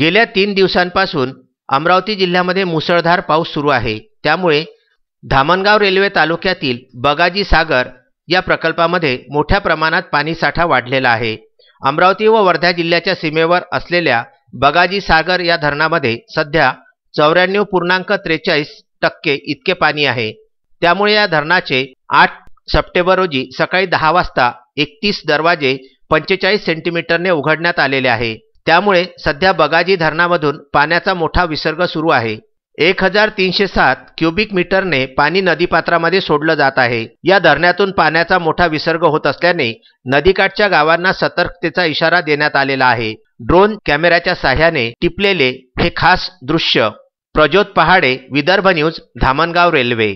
गेल्या तीन दिवसांपासून अमरावती जिल्ह्यामध्ये मुसळधार पाऊस सुरू आहे त्यामुळे धामणगाव रेल्वे तालुक्यातील बगाजी सागर या प्रकल्पामध्ये मोठ्या प्रमाणात पाणीसाठा वाढलेला आहे अमरावती व वर्धा जिल्ह्याच्या सीमेवर असलेल्या बगाजी सागर या धरणामध्ये सध्या चौऱ्याण्णव पूर्णांक त्रेचाळीस टक्के इतके पाणी आहे त्यामुळे या धरणाचे आठ सप्टेंबर रोजी सकाळी दहा वाजता एकतीस दरवाजे पंचेचाळीस सेंटीमीटरने उघडण्यात आलेले आहे त्यामुळे सध्या बगाजी धरणामधून पाण्याचा मोठा विसर्ग सुरू आहे एक हजार तीनशे सात क्युबिक मीटरने पाणी नदीपात्रामध्ये सोडलं जात आहे या धरणातून पाण्याचा मोठा विसर्ग होत असल्याने नदीकाठच्या गावांना सतर्कतेचा इशारा देण्यात आलेला आहे ड्रोन कॅमेऱ्याच्या साह्याने टिपलेले हे खास दृश्य प्रज्योत पहाडे विदर्भ न्यूज धामणगाव रेल्वे